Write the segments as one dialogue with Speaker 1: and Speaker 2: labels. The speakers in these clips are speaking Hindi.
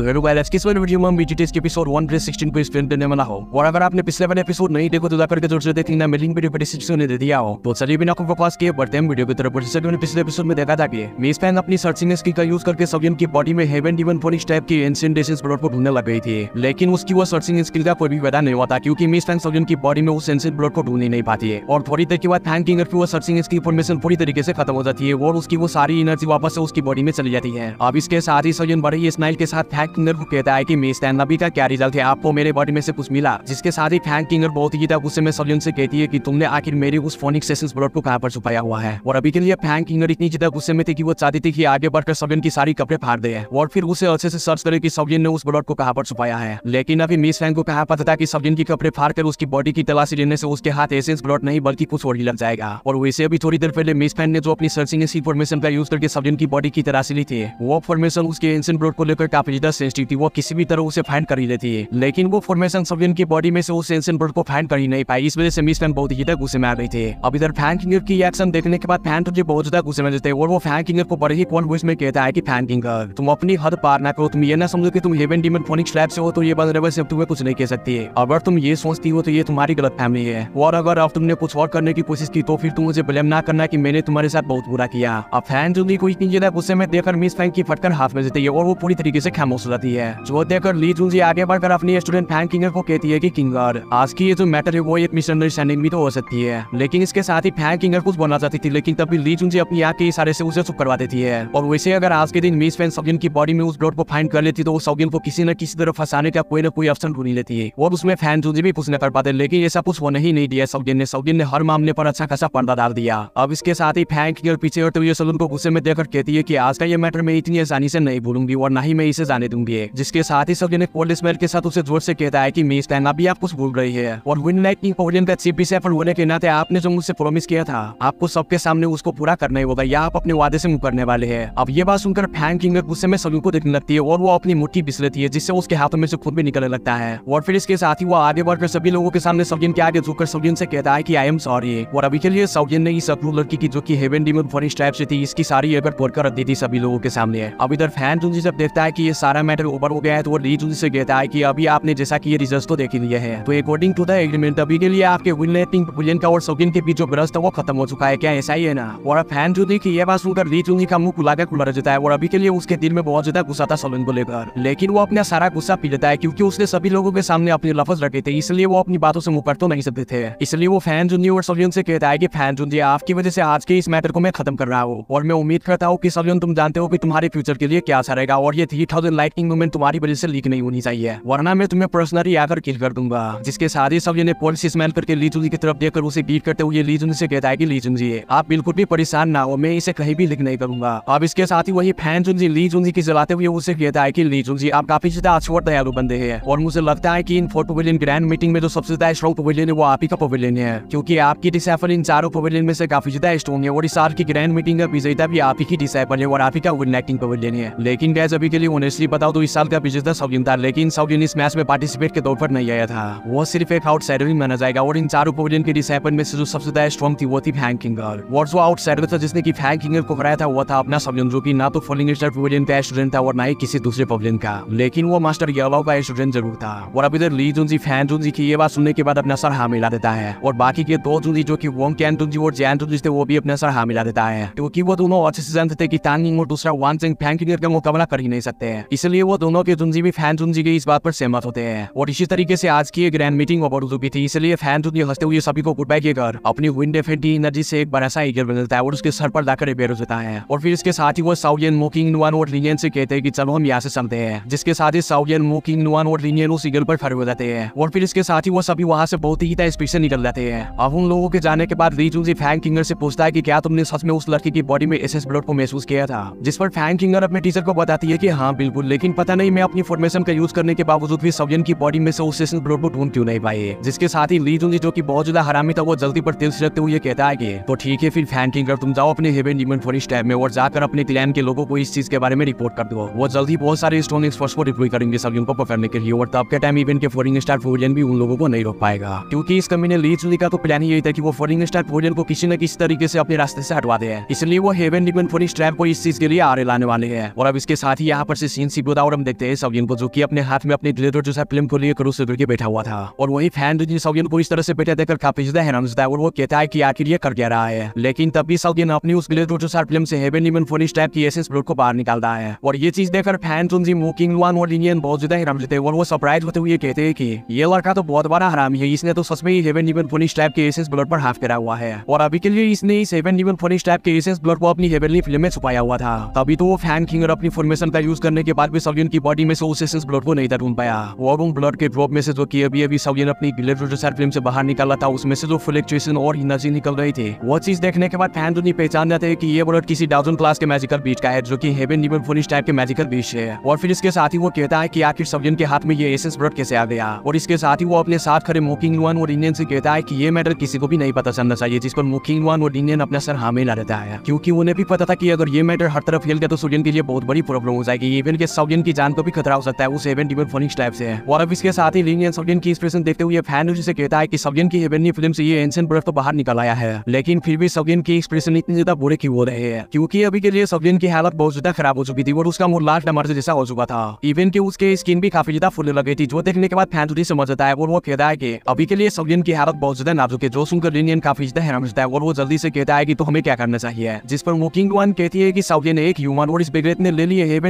Speaker 1: वीडियो में हम एपिसोड 116 करने वाला और अगर आपने पिछले वाले एपिसोड नहीं देखो तो जाकर के से देख लेना मैं लिंक वीडियो डिस्क्रिप्शन में दे दिया तो चलिए बिना बकवास किए बढ़ते हैं वीडियो की तरफ जैसे मैंने पिछले एपिसोड में देखा था कि अपनी सर्चिंग स्किल का यूज करके सबियन की बॉडी में हेवन फोनिक्स टाइप की को ढूंढने लग गई थी लेकिन उसकी वो सर्चिंग स्किल का कोई भी फायदा नहीं हुआ था क्योंकि फैन सबियन की बॉडी में उस एंशियंट ब्लड को ढूंढ ही नहीं पाती है और थोड़ी देर के बाद थैंकिंग सर्चिंग स्किल फॉर्मेशन पूरी तरीके से खत्म हो जाती है और उसकी वो सारी एनर्जी वापस से उसकी बॉडी में चली जाती है अब इसके साथ ही सबियन बड़े स्नाइल के साथ फैक्ट किंगर को कहता है कि मेस तैनाबी का क्या रिजल्ट है आपको मेरे बॉडी में से कुछ मिला जिसके साथ ही फैंक किंगर बहुत ही गुस्से में सल्यून से कहती है कि तुमने आखिर मेरी उस फोनिक सेशन ब्लड को कहाँ पर छुपाया हुआ है और अभी के लिए फैंक किंगर इतनी ज्यादा गुस्से में थे कि वो चाहती थी कि आगे बढ़कर सल्यून की सारी कपड़े फाड़ दे और फिर उसे अच्छे से सर्च करे की सल्यून ने उस ब्लड को कहाँ पर छुपाया है लेकिन अभी मिस फैंक को कहा पता था की सल्यून की कपड़े फाड़ कर उसकी बॉडी की तलाशी लेने से उसके हाथ ऐसे ब्लड नहीं बल्कि कुछ और ही लग जाएगा और वैसे अभी थोड़ी देर पहले मिस फैन ने जो अपनी सर्चिंग इन्फॉर्मेशन का यूज करके सल्यून की बॉडी की तलाशी ली थी वो फॉर्मेशन उसके एंसेंट ब्लड को लेकर काफी द सेंसिटिविटी वो किसी भी तरह उसे फाइंड कर ही देती है लेकिन वो फॉर्मेशन सब की बॉडी में से उस एंशियन बर्ड को फाइंड कर ही नहीं पाई इस वजह से मिस फैन बहुत ही तक गुस्से में आ गई थी अब इधर फैन किंगर की एक्शन देखने के बाद फैन तो बहुत ज्यादा गुस्से में देते और वो फैन किंगर को बड़े ही कॉन में कहता है की फैन किंगर तुम अपनी हद पार ना करो तुम ये ना समझो की तुम हेवन डिमन फोनिक स्लैब से हो तो ये बंद रहे से तुम्हें कुछ नहीं कह सकती है अगर तुम ये सोचती हो तो ये तुम्हारी गलत फैमिली है और अगर अब तुमने कुछ और करने की कोशिश की तो फिर तुम मुझे ब्लेम ना करना की मैंने तुम्हारे साथ बहुत बुरा किया अब फैन जो भी कोई गुस्से में देखकर मिस फैंग की फटकर हाथ में देती है और वो पूरी तरीके से खामोश हौसला दी है जो देखकर ली जुल जी आगे बढ़कर अपनी स्टूडेंट फैन किंगर को कहती है की किंगर आज की ये जो मैटर है वो एक मिसअंडरस्टैंडिंग भी तो हो सकती है लेकिन इसके साथ ही फैन किंगर कुछ बोलना चाहती थी लेकिन तभी ली जुल जी अपनी आग के इशारे से उसे चुप करवा देती है और वैसे अगर आज के दिन मिस फैन सौगिन की बॉडी में उस ब्लड को फाइंड कर लेती तो वो सौगिन को किसी न किसी तरह फंसाने का कोई न कोई ऑप्शन ढूंढ लेती है और उसमें फैन जूजी भी कुछ न कर पाते लेकिन ऐसा कुछ होने ही नहीं दिया सौगिन ने सौगिन ने हर मामले पर अच्छा खासा पर्दा डाल दिया अब इसके साथ ही फैन किंगर पीछे और तभी सलून को गुस्से में देखकर कहती है की आज का ये मैटर मैं इतनी आसानी से नहीं भूलूंगी और ना ही मैं इसे जाने दे दूंगी जिसके साथ ही सभी ने कोल्ड मैन के साथ उसे जोर से कहता है की मिस तैना भी आप कुछ भूल रही है और विन नाइट की सफल होने के नाते आपने जो मुझसे प्रोमिस किया था आपको सबके सामने उसको पूरा करना ही होगा या आप अपने वादे से मुकरने वाले है अब ये बात सुनकर फैंग किंग गुस्से में सभी को देखने लगती है और वो अपनी मुठ्ठी बिस लेती है जिससे उसके हाथों में से खुद भी निकलने लगता है और फिर इसके साथ ही वो आगे बढ़कर सभी लोगों के सामने सौजिन के आगे झुककर सौजिन से कहता है की आई एम सॉरी और अभी के लिए सौजिन ने इस अक्रू लड़की की जो की हेवन डीमन फॉरिस्ट टाइप से थी इसकी सारी अगर पोर कर दी थी सभी लोगों के सामने अब इधर फैन जब देखता है की ये सारा पैरामीटर ओवर हो गया है तो वो रीज उनसे कहता है कि अभी आपने जैसा कि ये रिजल्ट तो देख लिए हैं तो अकॉर्डिंग टू द एग्रीमेंट अभी के लिए आपके विलेटिंग विलियन का और सोगिन के बीच जो ब्रश वो खत्म हो चुका है क्या ऐसा ही है ना और फैन जो देखी ये बात सुनकर रीज उन्हीं का मुंह खुला कर खुला रहता है और अभी के लिए उसके दिल में बहुत ज्यादा गुस्सा था सोलन को लेकर लेकिन वो अपना सारा गुस्सा पी लेता है क्योंकि उसने सभी लोगों के सामने अपने लफज रखे थे इसलिए वो अपनी बातों से मुकर तो नहीं सकते थे इसलिए वो फैन जुनी और सोलियन से कहता है कि फैन जुन्दी आपकी वजह से आज के इस मैटर को मैं खत्म कर रहा हूँ और मैं उम्मीद करता हूँ कि सोलियन तुम जानते हो कि तुम्हारे फ्यूचर के लिए क्या सा अच्छा रहेगा और ये three thousand life lightning movement तुम्हारी वजह से लीक नहीं होनी चाहिए वरना मैं तुम्हें पर्सनली आकर किल कर दूंगा जिसके साथ ही सब ने पॉलिस स्मैल करके लीजुनी की तरफ देखकर उसे बीट करते हुए लीजुनी से कहता है की जी आप बिल्कुल भी परेशान ना हो मैं इसे कहीं भी लीक नहीं करूंगा अब इसके साथ ही वही फैन जुन जी जुनजी जी की जलाते हुए उसे कहता है की जी आप काफी ज्यादा अच्छोट दयालु बंदे है और मुझे लगता है की in four pavilion grand meeting में जो सबसे ज्यादा स्ट्रॉन्ग पवेलियन है वो आप ही का पवेलियन है क्योंकि आपकी डिसाइफल इन चारों पवेलियन में से काफी ज्यादा स्ट्रॉन्ग है और इस साल की ग्रैंड मीटिंग का विजेता भी आप ही की डिसाइफल है और आप ही का विन पवेलियन है लेकिन गैस अभी के लिए ऑनेस्टली बताऊं तो इस साल का विजेता सौगिन लेकिन सौगिन इस मैच में पार्टिसिपेट के तौर पर नहीं आया था वो सिर्फ एक आउटसाइडर ही माना जाएगा और इन चार पोजिशन के डिसैपन में से जो सबसे ज्यादा स्ट्रॉन्ग थी वो थी फैंग किंगर वर्ड्स वो आउटसाइडर था जिसने की फैंग किंगर को हराया था वो था अपना सौगिन जो की ना तो फॉलिंग स्टार पोजिशन का स्टूडेंट था और ना ही किसी दूसरे पोजिशन का लेकिन वो मास्टर यवाओ का स्टूडेंट जरूर था और अब इधर ली जुनजी फैन जुनजी की ये बात सुनने के बाद अपना सर हाँ मिला देता है और बाकी के दो जुनजी जो की वोंग कैन जुनजी और जैन जुनजी थे वो भी अपना सर हाँ मिला देता है क्योंकि तो वो दोनों अच्छे से जानते थे कि तांगिंग और दूसरा वन सिंह फैंग का मुकाबला कर ही नहीं सकते हैं इसे चलिए वो दोनों के तुंजी भी फैन तुंजी के इस बात पर सहमत होते हैं और इसी तरीके से आज की ग्रैंड मीटिंग ओवर हो चुकी थी इसलिए फैन तुंजी हंसते हुए सभी को गुड बाय के कहकर अपनी विंड एफेटी एनर्जी से एक बड़ा सा ईगर बदलता है और उसके सर पर जाकर बेरो हो है और फिर इसके साथ ही वो साउलियन मोकिंग नुआन और लिनियन से कहते हैं की चलो हम यहाँ से चलते हैं जिसके साथ ही साउलियन मोकिंग नुआन और लिनियन उस ईगर पर फर हो जाते हैं और फिर इसके साथ ही वो सभी वहाँ से बहुत ही स्पीड से निकल जाते हैं अब उन लोगों के जाने के बाद ली चूंजी फैंग किंगर से पूछता है की क्या तुमने सच में उस लड़की की बॉडी में एस ब्लड को महसूस किया था जिस पर फैंग किंगर अपने टीचर को बताती है की हाँ बिल्कुल लेकिन पता नहीं मैं अपनी फॉर्मेशन का यूज करने के बावजूद भी सवजन की बॉडी में से उस सेशन ब्लड को ढूंढ क्यों नहीं पाए जिसके साथ ही ली जो की बहुत ज्यादा हरामी था वो जल्दी पर तेल सकते हुए कहता है तो ठीक है फिर फैन किंग तुम जाओ अपने में और जाकर अपने क्लैन के लोगों को इस चीज के बारे में रिपोर्ट कर दो वो जल्दी बहुत सारे स्टोन एक्सपर्ट्स को रिप्लाई करेंगे सवजन को पकड़ने के लिए और तब के टाइम इवेंट के फोरिंग स्टार फोरियन भी उन लोगों को नहीं रोक पाएगा क्योंकि इस कमी ने ली चुनी का तो प्लान यही था कि वो फॉरिंग स्टार फोरियन को किसी न किसी तरीके से अपने रास्ते से हटवा दे इसलिए वो हेवन डिमन फोरिंग स्ट्रैप को इस चीज के लिए आरे लाने वाले हैं और अब इसके साथ ही यहाँ पर से सीन सी बताओ और हम देखते हैं सवियन को जो कि अपने हाथ में अपने डिलीवर जो है फिल्म को लिए क्रूज से के बैठा हुआ था और वही फैन जो सवियन को इस तरह से बैठा देकर काफी ज्यादा हैरान होता है और वो कहता है कि आखिर ये कर क्या रहा है लेकिन तब भी सवियन अपनी उस डिलीवर जो है फिल्म से हेवन बाहर निकालता है और ये चीज देखकर फैन चुनजी मोकिंग वन और इंडियन बहुत ज्यादा हैरान होते हैं और वो सरप्राइज होते हुए कहते हैं कि ये लड़का तो बहुत बड़ा हराम है इसने तो सच में ही टाइप के एसेंस ब्लड पर हाफ करा हुआ है और अभी के लिए इसने इस हेवन फोनिश टाइप के ब्लड को अपनी फिल्म में छुपाया हुआ था तभी तो वो फैन किंग और अपनी फॉर्मेशन का यूज करने के बाद बाद भी सवलियन की बॉडी में से उसे एसेंस ब्लड को नहीं था ढूंढ पाया उन ब्लड के ड्रॉप में से जो की अभी अभी सवलियन अपनी लेफ्ट फिल्म से बाहर निकाला था उसमें से जो फ्लेक्चुएशन और एनर्जी निकल रही थी वो चीज देखने के बाद फैन दुनिया पहचान जाते हैं की ये ब्लड किसी डाउजन क्लास के मैजिकल बीच का है जो की हेवन निबन फोनिश टाइप के मैजिकल बीच है और फिर इसके साथ ही वो कहता है की आखिर सवलियन के हाथ में ये एसेंस ब्लड कैसे आ गया और इसके साथ ही वो अपने साथ खड़े मोकिंग वन और इंडियन से कहता है की ये मैटर किसी को भी नहीं पता चलना चाहिए जिस पर मोकिंग वन और इंडियन अपना सर हामे ला देता है क्योंकि उन्हें भी पता था कि अगर ये मैटर हर तरफ फैल गया तो सूर्यन के लिए बहुत बड़ी प्रॉब्लम हो जाएगी इवन के सौलियन की जान को भी खतरा हो सकता है उस हेवन डिवन फोनिक्स टाइप से है और अब इसके साथ ही लिंग एंड सौलियन की एक्सप्रेशन देखते हुए फैन जिसे कहता है की सौलियन की हेवन फिल्म से ये एंशन प्रोडक्ट तो बाहर निकल आया है लेकिन फिर भी सौलियन की एक्सप्रेशन इतनी ज्यादा बुरे की हो रहे हैं क्योंकि अभी के लिए सौलियन की हालत बहुत ज्यादा खराब हो चुकी थी और उसका मुंह लास्ट नंबर जैसा हो चुका था इवन की उसके स्किन भी काफी ज्यादा फुल लगी थी जो देखने के बाद फैन जुड़ी समझ जाता है और वो कहता है की अभी के लिए सौलियन की हालत बहुत ज्यादा नाजुक है जो सुनकर लिंगियन काफी ज्यादा हैरान होता है और वो जल्दी से कहता है की तो हमें क्या करना चाहिए जिस पर वो किंग वन कहती है की सौलियन एक ह्यूमन और इस बिगरेट ने ले लिए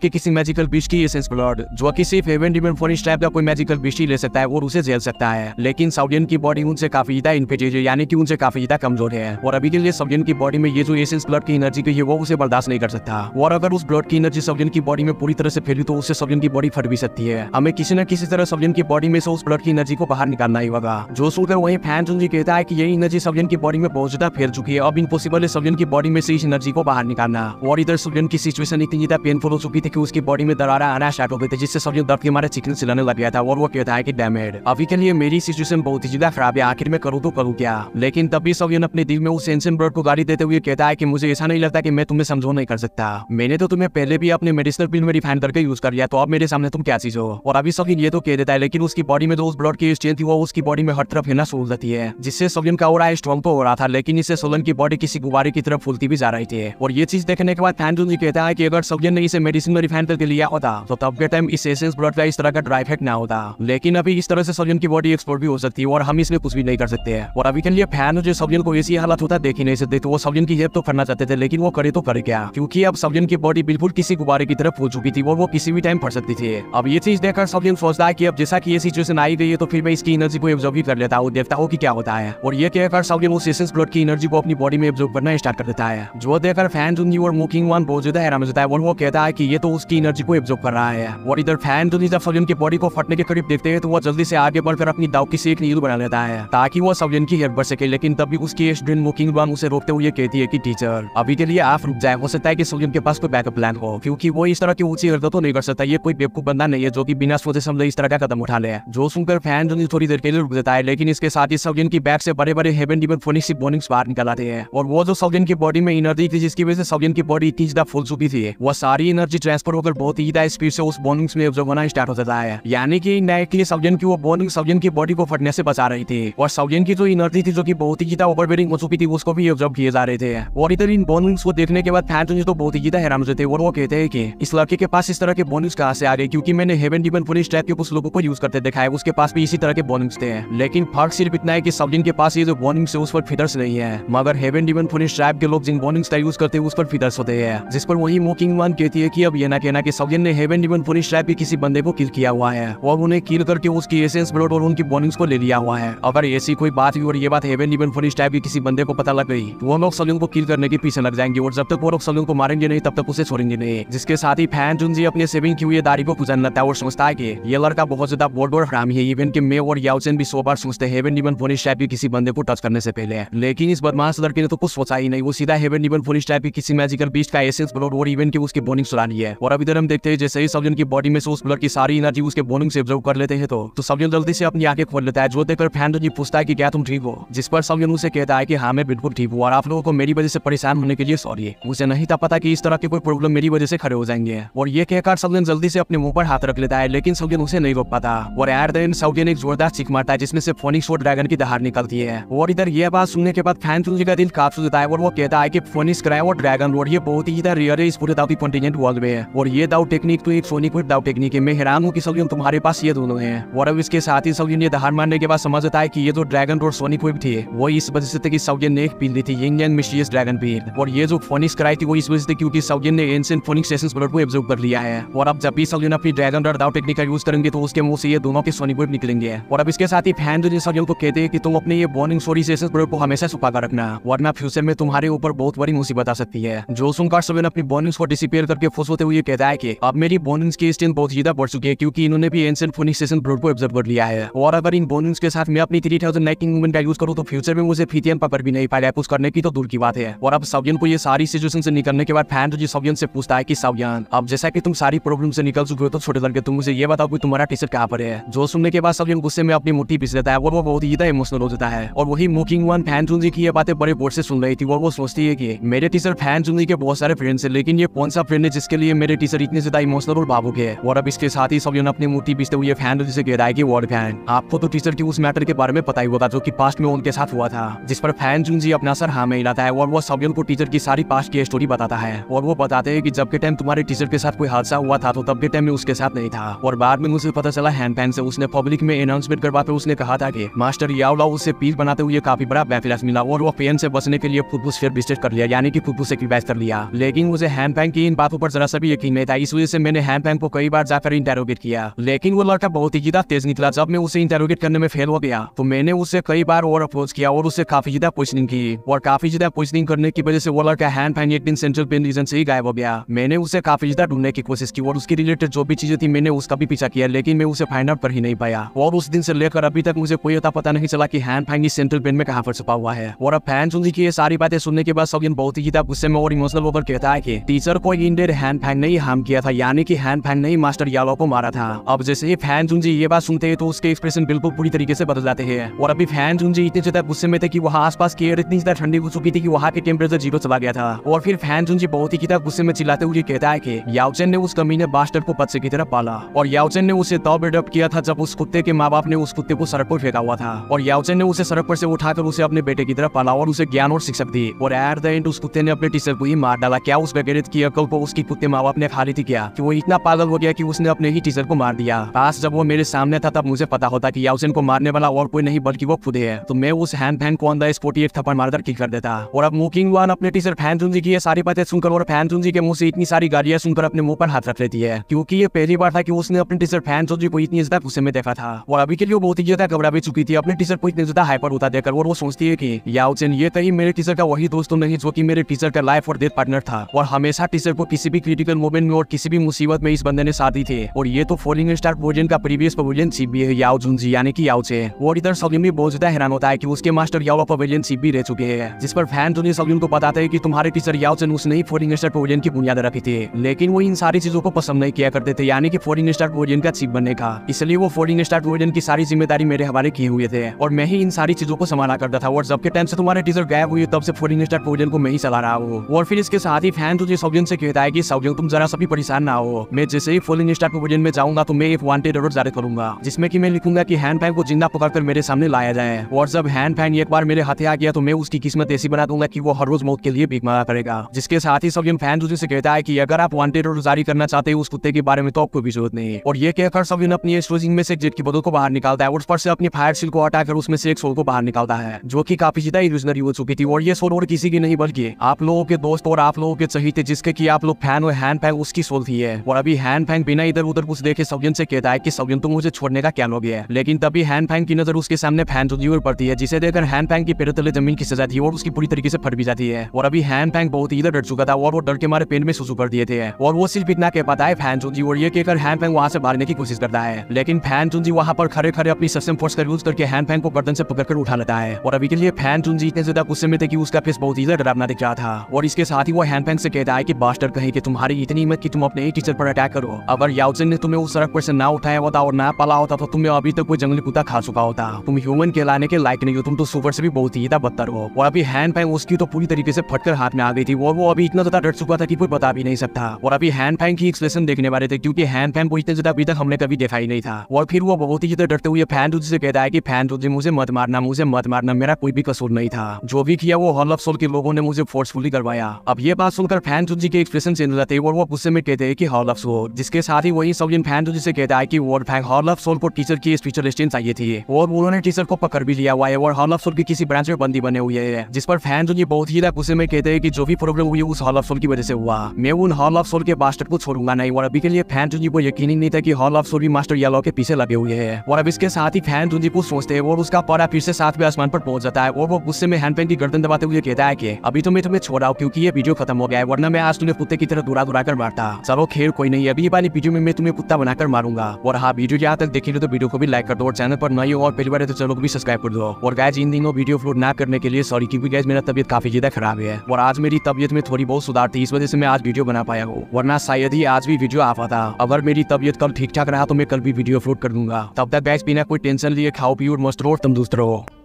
Speaker 1: टाइप की किसी मैजिकल बीच की एसेंस ब्लड जो कि सिर्फ हेवन डिमन फोरिश टाइप का कोई मैजिकल बीच ही ले सकता है और उसे झेल सकता है लेकिन साउडियन की बॉडी उनसे काफी ज्यादा इन्फेटेज है यानी कि उनसे काफी ज्यादा कमजोर है और अभी के लिए साउडियन की बॉडी में ये जो एसेंस ब्लड की एनर्जी की है वो उसे बर्दाश्त नहीं कर सकता और अगर उस ब्लड की एनर्जी साउडियन की बॉडी में पूरी तरह से फैली तो उससे साउडियन की बॉडी फट भी सकती है हमें किसी न किसी तरह साउडियन की बॉडी में से उस ब्लड की एनर्जी को बाहर निकालना ही होगा जो सूर्य वही फैन जी कहता है की यही एनर्जी साउडियन की बॉडी में बहुत ज्यादा फैल चुकी है अब इम्पोसिबल है साउडियन की बॉडी में से इस एनर्जी को बाहर निकालना और इधर साउडियन की सिचुएशन इतनी ज्यादा पेनफुल हो चुकी थी कि उसकी बॉडी में दरारा आना स्टार्ट हो गई थी जिससे सभी दर्द के मारे चिकन सिलाने लग गया था और वो कहता है कि डैमेड अभी के लिए मेरी सिचुएशन बहुत ही ज्यादा खराब है आखिर में करूँ तो करूँ क्या लेकिन तब भी सवियन अपने दिल में उस एंसन ब्लड को गाड़ी देते हुए कहता है की मुझे ऐसा नहीं लगता की मैं तुम्हें समझो नहीं कर सकता मैंने तो तुम्हें पहले भी अपने मेडिसिनल पिल में रिफाइन करके यूज कर लिया तो अब मेरे सामने तुम क्या चीज हो और अभी सवियन ये तो कह देता है लेकिन उसकी बॉडी में जो उस ब्लड की स्ट्रेंथ थी वो उसकी बॉडी में हर तरफ हिलना सोल देती है जिससे सोलन का ओरा स्ट्रॉन्ग तो हो रहा था लेकिन इससे सोलन की बॉडी किसी गुब्बारे की तरफ फूलती भी जा रही थी और ये चीज देखने के बाद फैन कहता है कि अगर सोलन ने इसे मेडिसिन में डिफेंडर के लिए होता तो तब के टाइम इस एसेंस ब्लड का इस तरह का ड्राइव हैक ना होता लेकिन अभी इस तरह से सर्जन की बॉडी एक्सपोर्ट भी हो सकती है और हम इसमें कुछ भी नहीं कर सकते हैं और अभी के लिए फैन जो सर्जन को ऐसी हालत होता देख ही नहीं सकते तो वो सर्जन की हेल्प तो करना चाहते थे लेकिन वो करे तो कर गया क्योंकि अब सर्जन की बॉडी बिल्कुल किसी गुब्बारे की तरफ हो चुकी थी और वो किसी भी टाइम फट सकती थी अब ये चीज देखकर सर्जन सोचता है की अब जैसा की ये सिचुएशन आई गई है तो फिर मैं इसकी एनर्जी को एब्जॉर्व भी कर लेता हूँ देखता हूँ की क्या होता है और ये कहकर सर्जन उस एसेंस ब्लड की एनर्जी को अपनी बॉडी में एब्जॉर्व करना स्टार्ट कर देता है जो देखकर फैन उनकी और मुकिंग वन बहुत ज्यादा हैरान हो जाता है और वो कहता है की ये तो उसकी एनर्जी को एब्जॉर्ब कर रहा है और इधर फैन जो तो सवजन के बॉडी को फटने के करीब देखते हैं तो वो जल्दी से आगे बढ़कर अपनी दाव की से एक नील बना लेता है ताकि वो सवजन की हेल्प कर सके लेकिन तभी उसकी स्टूडेंट मुकिंग बांग उसे रोकते हुए कहती है की टीचर अभी के लिए आप रुक जाए हो सकता है की सवजन के पास कोई बैकअप प्लान हो क्योंकि वो इस तरह की ऊंची हरदत तो नहीं कर सकता ये कोई बेवकूफ बंदा नहीं है जो की बिना सोचे समझे इस तरह का कदम उठा ले जो सुनकर फैन जो थोड़ी देर के लिए रुक जाता है लेकिन इसके साथ ही सवजन की बैग से बड़े बड़े हेवन डिबन फोनिक से बोनिंग्स बाहर निकल आते हैं और वो जो सवजन की बॉडी में एनर्जी थी जिसकी वजह से सवजन की बॉडी इतनी ज्यादा फुल चुकी थी वो सारी एनर्जी ट्रांसफर ऊपर होकर बहुत ही स्पीड से उस बॉर्निंग्स में ऑब्जर्व होना स्टार्ट हो जाता है यानी कि डायरेक्टली सर्जन की वो बॉर्निंग सर्जन की बॉडी को फटने से बचा रही थी और सर्जन की जो इनर्जी थी जो की बहुत ही ज्यादा ओवरबेरिंग हो चुकी थी उसको भी ऑब्जर्व किए जा रहे थे और इधर इन बॉर्निंग्स को देखने के बाद फैन जो तो बहुत ही ज्यादा हैरान होते थे और वो कहते हैं कि इस लड़के के पास इस तरह के बॉर्निंग्स कहा से आ गए क्योंकि मैंने हेवन डिवन पुलिस टाइप के कुछ लोगों को यूज करते देखा है उसके पास भी इसी तरह के बॉर्निंग्स थे लेकिन फर्क सिर्फ इतना है की सर्जन के पास ये जो बॉर्निंग्स है उस पर फिदर्स नहीं है मगर हेवन डिवन पुलिस टाइप के लोग जिन बॉर्निंग्स का यूज करते हैं उस पर फिदर्स होते हैं जिस पर वही मोकिंग वन कहती है की अब ये कहना की सौजन ने हेवन डिवन पुलिस लैब के किसी बंदे को किल किया हुआ है और उन्हें किल करके उसकी एसेंस ब्लड और उनकी बॉर्निंग्स को ले लिया हुआ है अगर ऐसी कोई बात हुई और ये बात हेवन डिवन पुलिस लैब के किसी बंदे को पता लग गई वो लोग सलून को किल करने के पीछे लग जाएंगे और जब तक वो लोग सलून को मारेंगे नहीं तब तक उसे छोड़ेंगे नहीं जिसके साथ ही फैन जुन जी अपने सेविंग की हुई दाढ़ी को पूजन लगता है और सोचता है की ये लड़का बहुत ज्यादा बोर्ड और हरामी है इवन की मैं और याउचन भी सो बार सोचते हेवन डिवन पुलिस लैब के किसी बंदे को टच करने से पहले लेकिन इस बदमाश लड़के ने तो कुछ सोचा ही नहीं वो सीधा हेवन डिवन पुलिस लैब के किसी मैजिकल बीच का एसेंस ब्लड और इवन की उसकी बॉर्निंग सुनानी है और अब इधर हम देखते हैं जैसे ही सब्जन की बॉडी में सोर्स ब्लड की सारी एनर्जी उसके बोनिंग से ऑब्जर्व कर लेते हैं तो तो सब्जन जल्दी से अपनी आंखें खोल लेता है जो देखकर फैन जी पूछता है की क्या तुम ठीक हो जिस पर सब्जन उसे कहता है की हाँ मैं बिल्कुल ठीक हूँ और आप लोगों को मेरी वजह से परेशान होने के लिए सॉरी उसे नहीं था पता की इस तरह की कोई प्रॉब्लम मेरी वजह से खड़े हो जाएंगे और ये कहकर सब्जन जल्दी से अपने मुंह पर हाथ रख लेता है लेकिन सब्जन उसे नहीं रोक पाता और एयर दिन सब्जन एक जोरदार चीख मारता है जिसमें से फोनिक शोर ड्रैगन की दहार निकलती है और इधर यह बात सुनने के बाद फैन जी का दिल काफ जाता है और वो कहता है कि फोनिक्स और ड्रैगन रोड ये बहुत ही रेयर है इस पूरे दावी कॉन्टिनेंट वर्ल्ड में और ये दाव टेक्निक तो एक सोनिक विद दाव टेक्निक है मैं हैरान हूँ कि सब तुम्हारे पास ये दोनों है और अब इसके साथ ही सौजन ये धार मारने के बाद समझ आता है की ये जो ड्रैगन और सोनिक विप थी वो इस वजह से थी कि सौजन ने एक पील दी थी यंग एंड ड्रैगन पील और ये जो फोनिक्स कराई थी वो इस वजह से क्यूँकी सौजन ने एंशियंट फोनिक सेशंस ब्लड को एब्जॉर्ब कर लिया है और अब जब भी सौजन अपनी ड्रैगन और दाव टेक्निक का यूज करेंगे तो उसके मुंह से ये दोनों के सोनिक विप निकलेंगे और अब इसके साथ ही फैन जो सौजन को कहते हैं कि तुम अपने ये बॉर्निंग सोरी सेशन प्रोडक्ट को हमेशा छुपा कर रखना वरना फ्यूचर में तुम्हारे ऊपर बहुत बड़ी मुसीबत आ सकती है जो सुनकर सौजन अपनी बॉर्निंग्स को डिसिपेयर करके फुस होते हुए ये कहता है कि अब मेरी बोनस की स्टेन बहुत ज्यादा बढ़ चुकी है क्योंकि इन्होंने भी एंसेंट फोनिक सेशन ब्रोड को ऑब्जर्व कर लिया है और अगर इन बोनस के साथ मैं अपनी थ्री थाउजेंड नाइनटीन मूवमेंट का यूज करूँ तो फ्यूचर में मुझे फीथियन पर भी नहीं पाया कुछ करने की तो दूर की बात है और अब सवियन को ये सारी सिचुएशन से निकलने के बाद फैन जो सवियन से पूछता है की सवियन अब जैसा की तुम सारी प्रॉब्लम से निकल चुके हो तो छोटे लड़के तुम मुझे ये बताओ की तुम्हारा टीचर कहाँ पर है जो सुनने के बाद सवियन गुस्से में अपनी मुठ्ठी पीस देता है और वो बहुत ज्यादा इमोशनल हो जाता है और वही मुकिंग वन फैन चुनजी की ये बातें बड़े बोर्ड से सुन रही थी और वो सोचती है की मेरे टीचर फैन चुनजी के बहुत सारे फ्रेंड्स है लेकिन ये कौन सा फ्रेंड है जिसके लिए मेरे मेरे टीचर इतने ज्यादा इमोशनल तो और भावुक है और अब इसके साथ ही सब जो अपनी मूर्ति पीछते हुए फैन जिसे कह रहा है की वर्ड फैन आपको तो टीचर की उस मैटर के बारे में पता ही होगा जो की पास्ट में उनके साथ हुआ था जिस पर फैन जून जी अपना सर हाँ मिलाता है और वो सब को टीचर की सारी पास्ट की स्टोरी बताता है और वो बताते हैं कि जब के टाइम तुम्हारे टीचर के साथ कोई हादसा हुआ था तो तब के टाइम में उसके साथ नहीं था और बाद में उसे पता चला हैंड फैन से उसने पब्लिक में अनाउंसमेंट करवा पे उसने कहा था कि मास्टर यावला उसे पीस बनाते हुए काफी बड़ा बैफिलास मिला और वो पेन से बचने के लिए फुटबूस फिर विस्टेट कर लिया यानी कि फुटबूस से कर लिया लेकिन उसे हैंड फैन की इन बातों पर जरा सा भी यकीन नहीं था इस वजह से मैंने हैंड पैम को कई बार जाकर इंटेरोगेट किया लेकिन वो लड़का बहुत ही ज्यादा तेज निकला जब मैं उसे इंटेरोगेट करने में फेल हो गया तो मैंने उसे कई बार और अप्रोच किया और उसे काफी ज्यादा पोस्टिंग की और काफी ज्यादा पोस्टिंग करने की वजह से वो लड़का हैंड फैन एक दिन सेंट्रल पेन रीजन से ही गायब हो गया मैंने उसे काफी ज्यादा ढूंढने की कोशिश की और उसके रिलेटेड जो भी चीजें थी मैंने उसका भी पीछा किया लेकिन मैं उसे फाइंड आउट कर ही नहीं पाया और उस दिन से लेकर अभी तक मुझे कोई पता नहीं चला की हैंड फैंग इस सेंट्रल पेन में कहा पर छुपा हुआ है और अब फैन सुन की सारी बातें सुनने के बाद सब बहुत ही ज्यादा गुस्से में और इमोशनल होकर कहता है की टीचर को इंडेड हैंड फैंग नहीं ही हार्म किया था यानी कि हैन फैन ने ही मास्टर यालो को मारा था अब जैसे ही फैन जुंजी ये बात सुनते हैं तो उसके एक्सप्रेशन बिल्कुल पूरी तरीके से बदल जाते हैं और अभी फैन जुंजी इतने ज्यादा गुस्से में थे कि वहाँ आसपास की एयर इतनी ज्यादा ठंडी हो चुकी थी कि वहाँ के टेम्परेचर जीरो चला गया था और फिर फैन जुंजी बहुत ही किताब गुस्से में चिल्लाते हुए कहता है की याओचेन ने उस कमी ने बास्टर को पत्से की तरफ पाला और याओचेन ने उसे तब एडप्ट किया था जब उस कुत्ते के माँ बाप ने उस कुत्ते को सड़क पर फेंका हुआ था और याओचेन ने उसे सड़क पर से उठाकर उसे अपने बेटे की तरफ पाला और उसे ज्ञान और शिक्षक दी और एट द एंड उस कुत्ते ने अपने टीचर को ही मार डाला क्या उस बेगेरित की अकल को उसकी कुत्ते माँ बाप अपने खाली थी किया कि वो इतना पागल हो गया कि उसने अपने ही टीचर को मार दिया काश जब वो मेरे सामने था तब मुझे पता होता कि याउसिन को मारने वाला और कोई नहीं बल्कि वो खुद है तो मैं उस हैंड फैन को अंदर स्पोर्टी थप्पड़ मारकर ठीक कर देता और अब मुकिंग वन अपने टीचर फैन चुनजी की सारी बातें सुनकर और फैन चुनजी के मुंह से इतनी सारी गालियां सुनकर अपने मुंह पर हाथ रख लेती है क्योंकि ये पहली बार था कि उसने अपने टीचर फैन चुनजी को इतनी ज्यादा गुस्से में देखा था और अभी के लिए बहुत ही ज्यादा घबरा भी चुकी थी अपने टीचर को इतनी ज्यादा हाइपर होता देकर और वो सोचती है की याउचेन ये तो मेरे टीचर का वही दोस्तों तो नहीं जो की मेरे टीचर का लाइफ और डेथ पार्टनर था और हमेशा टीचर को किसी भी क्रिटिकल मोमेंट में और किसी भी मुसीबत में इस बंदे ने साथ ही थे और ये तो फॉलिंग स्टार प्रोजेन का प्रीवियस पवेलियन सी भी है याओ जुनजी यानी कि याओ से और इधर सलीम भी बहुत ज्यादा हैरान होता है की उसके मास्टर याओ पवेलियन सी भी रह चुके हैं जिस पर फैन जो सलीम को बताते हैं की तुम्हारे टीचर याओ चन उसने ही फॉलिंग स्टार पवेलियन की बुनियाद रखी थी लेकिन वो इन सारी चीजों को पसंद नहीं किया करते थे यानी कि फॉरिंग स्टार पवेलियन का चीफ बनने का इसलिए वो फॉरिंग स्टार पवेलियन की सारी जिम्मेदारी मेरे हवाले किए हुए थे और मैं ही इन सारी चीजों को संभाला करता था और जब के टाइम से तुम्हारे टीचर गायब हुई तब से फॉरिंग स्टार पवेलियन को मैं ही चला रहा हूँ और फिर इसके साथ ही फैन तुझे सौजन से कहता है की सौजन तुम जरा सभी परेशान ना हो मैं जैसे ही फुल स्टार टाइप के में जाऊंगा तो मैं एक वांटेड ऑर्डर जारी करूंगा जिसमें की मैं लिखूंगा की हैंड फैन को जिंदा पकड़ कर मेरे सामने लाया जाए और जब हैंड फैन एक बार मेरे हाथे आ गया तो मैं उसकी किस्मत ऐसी बना दूंगा की वो हर रोज मौत के लिए भीख मारा करेगा जिसके साथ ही सब फैन से कहता है की अगर आप वॉन्टेड ऑर्डर जारी करना चाहते हो उस कुत्ते के बारे में तो आपको भी जरूरत नहीं और ये कहकर सब अपनी स्टोजिंग में से जेट की बदल को बाहर निकालता है और पर से अपनी फायर सील को हटाकर उसमें से एक सोल को बाहर निकालता है जो की काफी ज्यादा इल्यूजनरी हो चुकी थी और ये सोल और किसी की नहीं बल्कि आप लोगों के दोस्त और आप लोगों के चाहिए जिसके की आप लोग फैन और हैंड हैंड फैंग उसकी सोल थी है और अभी हैंड फैंग बिना इधर उधर कुछ देखे सौजन से कहता है की सौजन तुम मुझे छोड़ने का क्या लोग है लेकिन तभी हैंड फैंग की नजर उसके सामने फैन जोर पड़ती है जिसे देखकर हैंड फैंग की पेड़ तले जमीन खिंच जाती है और उसकी पूरी तरीके से फट भी जाती है और अभी हैंड फैंग बहुत इधर डर चुका था और वो डर के मारे पेड़ में सुसू कर दिए थे और वो सिर्फ इतना कह पाता है फैन चुंजी और ये कहकर हैंड फैंग वहाँ से भागने की कोशिश करता है लेकिन फैन जी वहाँ पर खड़े खड़े अपनी सस्म फोर्स का यूज करके हैंड फैंग को बर्तन से पकड़कर उठा लेता है और अभी के लिए फैन जी इतने ज्यादा गुस्से में थे कि उसका फेस बहुत ही डरावना दिख रहा था और इसके साथ ही वो हैंड फैंग से कहता है की बास्टर कहीं कि तुम्हारी इतनी हिम्मत की तुम अपने ही टीचर पर अटैक करो अगर याउजन ने तुम्हें उस सड़क पर से ना उठाया होता और ना पाला होता तो तुम्हें अभी तक कोई जंगली कुत्ता खा चुका होता तुम ह्यूमन कहलाने के लायक नहीं हो तुम तो सुपर से भी बहुत ही बदतर हो और अभी हैंड फैंग उसकी तो पूरी तरीके से फटकर हाथ में आ गई थी और वो अभी इतना ज्यादा डर चुका था कि कोई बता भी नहीं सकता और अभी हैंड फैंग की एक्सप्रेशन देखने वाले थे क्योंकि हैंड फैंग को इतने ज्यादा अभी तक हमने कभी देखा ही नहीं था और फिर वो बहुत ही ज्यादा डरते हुए फैन दूध से कहता है की फैन दूध मुझे मत मारना मुझे मत मारना मेरा कोई भी कसूर नहीं था जो भी किया वो हॉल ऑफ सोल के लोगों ने मुझे फोर्सफुली करवाया अब ये बात सुनकर फैन जी के एक्सप्रेशन चेंज हो जाते और वो उससे में कहते हैं कि हॉल ऑफ सोल जिसके साथ ही वही सब फैन जो जिसे कहता है कि वर्ल्ड फैंग हॉल ऑफ सोल को टीचर की स्पीचर स्टेंस आई थी और उन्होंने टीचर को पकड़ भी लिया हुआ है और हॉल ऑफ सोल की किसी ब्रांच में बंदी बने हुए है जिस पर फैन जो ये बहुत ही गुस्से में कहते हैं कि जो भी प्रॉब्लम हुई उस हॉल ऑफ सोल की वजह से हुआ मैं उन हॉल ऑफ सोल के मास्टर को छोड़ूंगा नहीं और अभी के लिए फैन जुंजी को यकीन नहीं था कि हॉल ऑफ सोल भी मास्टर यालो के पीछे लगे हुए है और अब इसके साथ ही फैन जुंजी को सोचते है और उसका पड़ा फिर से साथ में आसमान पर पहुंच जाता है और वो गुस्से में हैंड पैन की गर्दन दबाते हुए कहता है की अभी तो मैं तुम्हें छोड़ रहा हूँ क्योंकि ये वीडियो खत्म हो गया है वरना मैं आज तुम्हें कुत्ते की तरह दुरा दुरा बनाकर मारता चलो खेल कोई नहीं अभी वाली वीडियो में मैं तुम्हें कुत्ता बनाकर मारूंगा और हाँ वीडियो यहाँ तक देखे तो वीडियो को भी लाइक कर दो और चैनल पर नई हो और पहली बार तो चैनल भी सब्सक्राइब कर दो और गैज इन दिनों वीडियो फ्लोड ना करने के लिए सॉरी क्योंकि गैस मेरा तबियत काफी ज्यादा खराब है और आज मेरी तबियत में थोड़ी बहुत सुधार थी इस वजह से मैं आज वीडियो बना पाया हूँ वरना शायद ही आज भी वीडियो आ पाता अगर मेरी तबियत कल ठीक ठाक रहा तो मैं कल भी वीडियो अपलोड कर दूंगा तब तक गैस बिना कोई टेंशन लिए खाओ पीओ मस्त रहो तंदुरुस्त रहो